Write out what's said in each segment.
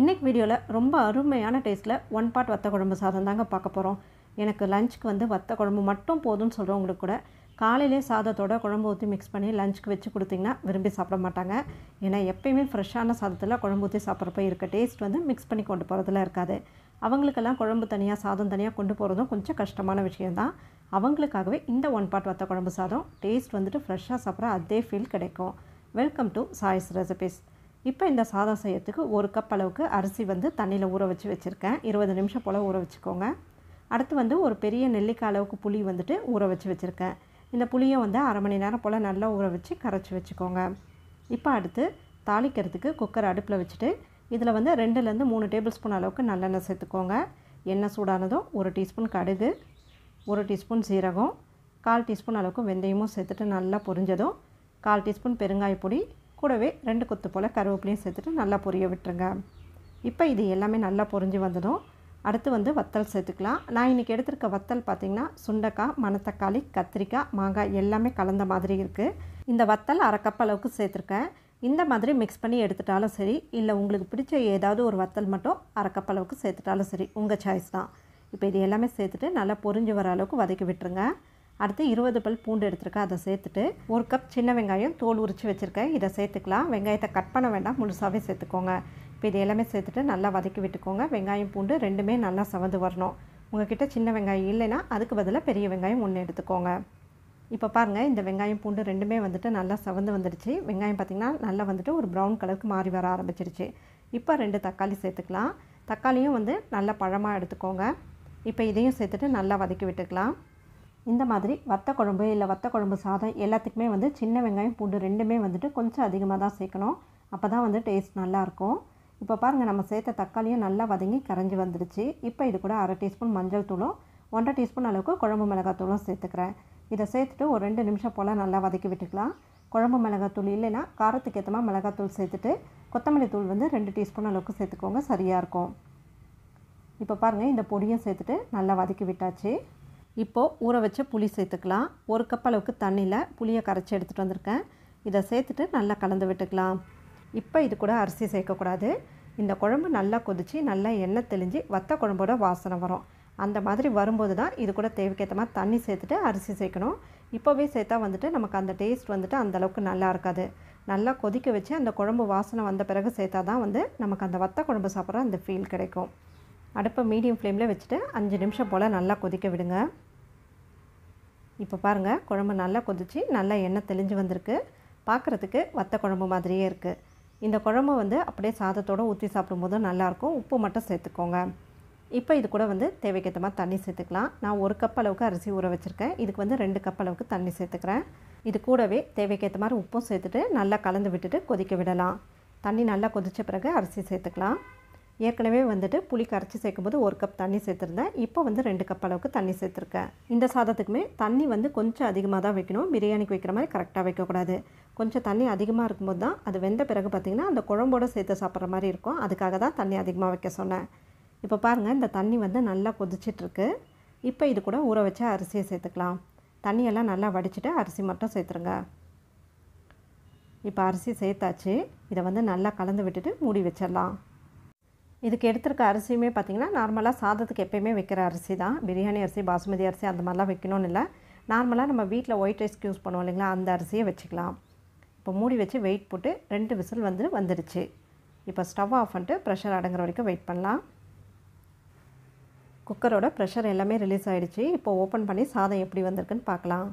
இன்றைக்கு வீடியோவில் ரொம்ப அருமையான டேஸ்ட்டில் ஒன் பார்ட் வத்த குழம்பு சாதம் தாங்க பார்க்க போகிறோம் எனக்கு லஞ்சுக்கு வந்து வத்த குழம்பு மட்டும் போதும்னு சொல்கிறவங்களுக்கு கூட காலையிலே சாதத்தோட குழம்பு ஊற்றி மிக்ஸ் பண்ணி லஞ்சுக்கு வச்சு கொடுத்திங்கன்னா விரும்பி சாப்பிட மாட்டாங்க ஏன்னா எப்பயுமே ஃப்ரெஷ்ஷான சாதத்தில் குழம்பு ஊற்றி சாப்பிட்றப்ப இருக்க டேஸ்ட் வந்து மிக்ஸ் பண்ணி கொண்டு போகிறதுல இருக்காது அவங்களுக்கெல்லாம் குழம்பு தனியாக சாதம் தனியாக கொண்டு போகிறதும் கொஞ்சம் கஷ்டமான விஷயந்தான் அவங்களுக்காகவே இந்த ஒன் பார்ட் வத்த குழம்பு சாதம் டேஸ்ட் வந்துட்டு ஃப்ரெஷ்ஷாக சாப்பிட்ற அதே ஃபீல் கிடைக்கும் வெல்கம் டு சாய்ஸ் ரெசிபிஸ் இப்போ இந்த சாதம் செய்யறதுக்கு ஒரு கப் அளவுக்கு அரிசி வந்து தண்ணியில் ஊற வச்சு வச்சுருக்கேன் இருபது நிமிஷம் போல் ஊற வச்சுக்கோங்க அடுத்து வந்து ஒரு பெரிய நெல்லிக்காய் அளவுக்கு புளி வந்துட்டு ஊற வச்சு வச்சுருக்கேன் இந்த புளியை வந்து அரை மணி நேரம் போல் நல்லா ஊற வச்சு கரைச்சி வச்சுக்கோங்க இப்போ அடுத்து தாளிக்கிறதுக்கு குக்கர் அடுப்பில் வச்சுட்டு இதில் வந்து ரெண்டுலேருந்து மூணு டேபிள் ஸ்பூன் அளவுக்கு நல்லெண்ணெய் சேர்த்துக்கோங்க எண்ணெய் சூடானதும் ஒரு டீஸ்பூன் கடுகு ஒரு டீஸ்பூன் சீரகம் கால் டீஸ்பூன் அளவுக்கு வெந்தயமும் சேர்த்துட்டு நல்லா பொரிஞ்சதும் கால் டீஸ்பூன் பெருங்காய பொடி கூடவே ரெண்டு கொத்து போல் கருவேப்பிலையும் சேர்த்துட்டு நல்லா பொரிய விட்டுருங்க இப்போ இது எல்லாமே நல்லா பொரிஞ்சு வந்ததும் அடுத்து வந்து வத்தல் சேர்த்துக்கலாம் நான் இன்றைக்கி எடுத்திருக்க வத்தல் பார்த்திங்கன்னா சுண்டக்காய் மணத்தக்காளி கத்திரிக்காய் மாங்காய் எல்லாமே கலந்த மாதிரி இருக்குது இந்த வத்தல் அரை கப் அளவுக்கு சேர்த்துருக்கேன் இந்த மாதிரி மிக்ஸ் பண்ணி எடுத்துட்டாலும் சரி இல்லை உங்களுக்கு பிடிச்ச ஏதாவது ஒரு வத்தல் மட்டும் அரை கப் அளவுக்கு சேர்த்துட்டாலும் சரி உங்கள் சாய்ஸ் தான் இப்போ இது எல்லாமே சேர்த்துட்டு நல்லா பொரிஞ்சு வர அளவுக்கு வதக்கி விட்டுருங்க அடுத்து இருபது பல் பூண்டு எடுத்திருக்கேன் அதை சேர்த்துட்டு ஒரு கப் சின்ன வெங்காயம் தோல் உரித்து வச்சுருக்கேன் இதை சேர்த்துக்கலாம் வெங்காயத்தை கட் பண்ண வேண்டாம் முழுசாகவே சேர்த்துக்கோங்க இப்போ இது எல்லாமே சேர்த்துட்டு நல்லா வதக்கி விட்டுக்கோங்க வெங்காயம் பூண்டு ரெண்டுமே நல்லா சவந்து வரணும் உங்கள்கிட்ட சின்ன வெங்காயம் இல்லைன்னா அதுக்கு பதிலாக பெரிய வெங்காயம் ஒன்று எடுத்துக்கோங்க இப்போ பாருங்கள் இந்த வெங்காயம் பூண்டு ரெண்டுமே வந்துட்டு நல்லா சவந்து வந்துடுச்சு வெங்காயம் பார்த்திங்கன்னா நல்லா வந்துட்டு ஒரு ப்ரௌன் கலருக்கு மாறி வர ஆரம்பிச்சிருச்சு இப்போ ரெண்டு தக்காளி சேர்த்துக்கலாம் தக்காளியும் வந்து நல்லா பழமாக எடுத்துக்கோங்க இப்போ இதையும் சேர்த்துட்டு நல்லா வதக்கி விட்டுக்கலாம் இந்த மாதிரி வத்த குழம்பு இல்லை வத்த குழம்பு சாதம் எல்லாத்துக்குமே வந்து சின்ன வெங்காயம் பூண்டு ரெண்டுமே வந்துட்டு கொஞ்சம் அதிகமாக தான் சேர்க்கணும் அப்போ தான் வந்து டேஸ்ட் நல்லாயிருக்கும் இப்போ பாருங்கள் நம்ம சேர்த்த தக்காளியும் நல்லா வதங்கி கரைஞ்சி வந்துடுச்சு இப்போ இது கூட அரை டீஸ்பூன் மஞ்சள் தூளும் ஒன்றரை டீஸ்பூன் அளவுக்கு குழம்பு மிளகாத்தூளும் சேர்த்துக்கிறேன் இதை சேர்த்துட்டு ஒரு ரெண்டு நிமிஷம் போல் நல்லா வதக்கி விட்டுக்கலாம் குழம்பு மிளகாத்தூள் இல்லைன்னா காரத்துக்கு ஏற்ற மிளகாத்தூள் சேர்த்துட்டு கொத்தமல்லி தூள் வந்து ரெண்டு டீஸ்பூன் அளவுக்கு சேர்த்துக்கோங்க சரியாக இருக்கும் இப்போ பாருங்கள் இந்த பொடியும் சேர்த்துட்டு நல்லா வதக்கி விட்டாச்சு இப்போது ஊற வச்ச புளி சேர்த்துக்கலாம் ஒரு கப் அளவுக்கு தண்ணியில் புளியை கரைச்சி எடுத்துகிட்டு வந்திருக்கேன் இதை சேர்த்துட்டு நல்லா கலந்து விட்டுக்கலாம் இப்போ இது கூட அரிசி சேர்க்கக்கூடாது இந்த குழம்பு நல்லா கொதித்து நல்லா எண்ணெய் தெளிஞ்சு வத்த குழம்போட வாசனை வரும் அந்த மாதிரி வரும்போது தான் இது கூட தேவைக்கேற்ற மாதிரி தண்ணி சேர்த்துட்டு அரிசி சேர்க்கணும் இப்போவே சேர்த்தா வந்துட்டு நமக்கு அந்த டேஸ்ட் வந்துட்டு அந்தளவுக்கு நல்லா இருக்காது நல்லா கொதிக்க வச்சு அந்த குழம்பு வாசனை வந்த பிறகு சேர்த்தா தான் வந்து நமக்கு அந்த வத்த குழம்பு சாப்பிட்ற அந்த ஃபீல் கிடைக்கும் அடுப்பை மீடியம் ஃப்ளேமில் வச்சுட்டு அஞ்சு நிமிஷம் போல் நல்லா கொதிக்க விடுங்க இப்போ பாருங்கள் குழம்பு நல்லா கொதிச்சு நல்லா எண்ணெய் தெளிஞ்சு வந்திருக்கு பார்க்குறதுக்கு வத்த குழம்பு மாதிரியே இருக்குது இந்த குழம்பு வந்து அப்படியே சாதத்தோடு ஊற்றி சாப்பிடும்போது நல்லாயிருக்கும் உப்பு மட்டும் சேர்த்துக்கோங்க இப்போ இது கூட வந்து தேவைக்கேற்ற தண்ணி சேர்த்துக்கலாம் நான் ஒரு கப் அளவுக்கு அரிசி ஊற வச்சுருக்கேன் இதுக்கு வந்து ரெண்டு கப் அளவுக்கு தண்ணி சேர்த்துக்கிறேன் இது கூடவே தேவைக்கேற்ற மாதிரி உப்பும் சேர்த்துட்டு நல்லா கலந்து விட்டுட்டு கொதிக்க விடலாம் தண்ணி நல்லா கொதித்த பிறகு அரிசி சேர்த்துக்கலாம் ஏற்கனவே வந்துட்டு புளி கரைச்சி சேர்க்கும்போது ஒரு கப் தண்ணி சேர்த்துருந்தேன் இப்போ வந்து ரெண்டு கப் அளவுக்கு தண்ணி சேர்த்துருக்கேன் இந்த சாதத்துக்குமே தண்ணி வந்து கொஞ்சம் அதிகமாக தான் வைக்கணும் பிரியாணிக்கு வைக்கிற மாதிரி கரெக்டாக வைக்கக்கூடாது கொஞ்சம் தண்ணி அதிகமாக இருக்கும்போது தான் அது வெந்த பிறகு பார்த்திங்கன்னா அந்த குழம்போடு சேர்த்து சாப்பிட்ற மாதிரி இருக்கும் அதுக்காக தான் தண்ணி அதிகமாக வைக்க சொன்னேன் இப்போ பாருங்கள் இந்த தண்ணி வந்து நல்லா கொதிச்சிட்ருக்கு இப்போ இது கூட ஊற வச்ச அரிசியை சேர்த்துக்கலாம் தண்ணியெல்லாம் நல்லா வடிச்சிட்டு அரிசி மட்டும் சேர்த்துருங்க இப்போ அரிசி சேர்த்தாச்சு இதை வந்து நல்லா கலந்து விட்டுட்டு மூடி வச்சிடலாம் இதுக்கு எடுத்திருக்க அரிசியுமே பார்த்திங்கன்னா நார்மலாக சாதத்துக்கு எப்போயுமே வைக்கிற அரிசி தான் பிரியாணி அரிசி பாசுமதி அரிசி அந்த மாதிரிலாம் வைக்கணும்னு இல்லை நார்மலாக நம்ம வீட்டில் ஒயிட் ரைஸ்க்கு யூஸ் பண்ணுவோம் இல்லைங்களா அந்த அரிசியை வச்சுக்கலாம் இப்போ மூடி வச்சு வெயிட் போட்டு ரெண்டு விசில் வந்து வந்துடுச்சு இப்போ ஸ்டவ் ஆஃப் பண்ணிட்டு ப்ரெஷர் அடங்குற வரைக்கும் வெயிட் பண்ணலாம் குக்கரோட ப்ரெஷர் எல்லாமே ரிலீஸ் ஆகிடுச்சு இப்போ ஓப்பன் பண்ணி சாதம் எப்படி வந்திருக்குன்னு பார்க்கலாம்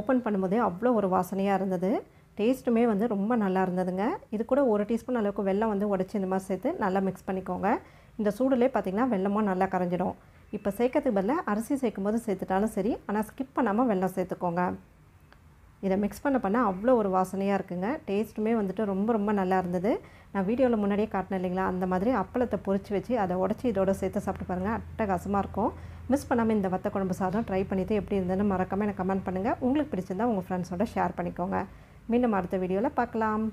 ஓப்பன் பண்ணும்போதே அவ்வளோ ஒரு வாசனையாக இருந்தது டேஸ்ட்டுமே வந்து ரொம்ப நல்லா இருந்ததுங்க இது கூட ஒரு டீஸ்பூன் அளவுக்கு வெள்ளம் வந்து உடச்சி இந்த மாதிரி சேர்த்து நல்லா மிக்ஸ் பண்ணிக்கோங்க இந்த சூடுலேயே பார்த்திங்கன்னா வெள்ளமும் நல்லா கரைஞ்சிடும் இப்போ சேர்க்கறதுக்கு பதில் அரிசி சேர்க்கும் போது சேர்த்துட்டாலும் சரி ஆனால் ஸ்கிப் பண்ணாமல் வெள்ளம் சேர்த்துக்கோங்க இதை மிக்ஸ் பண்ண பண்ண அவ்வளோ ஒரு வாசனையாக இருக்குங்க டேஸ்ட்டுமே வந்துட்டு ரொம்ப ரொம்ப நல்லா இருந்தது நான் வீடியோவில் முன்னாடியே காட்டினேன் இல்லைங்களா அந்த மாதிரி அப்பளத்தை பொறிச்சு வச்சு அதை உடச்சி இதோட சேர்த்து சாப்பிட்டு பாருங்கள் அட்டகாசமாக இருக்கும் மிஸ் பண்ணாமல் இந்த வத்த குழம்பு சாதம் ட்ரை பண்ணிவிட்டு எப்படி இருந்ததுன்னு மறக்காமல் எனக்கு கமெண்ட் பண்ணுங்கள் உங்களுக்கு பிடிச்சிருந்தால் உங்கள் ஃப்ரெண்ட்ஸோட ஷேர் பண்ணிக்கோங்க மீண்டும் அடுத்த வீடியோவில் பார்க்கலாம்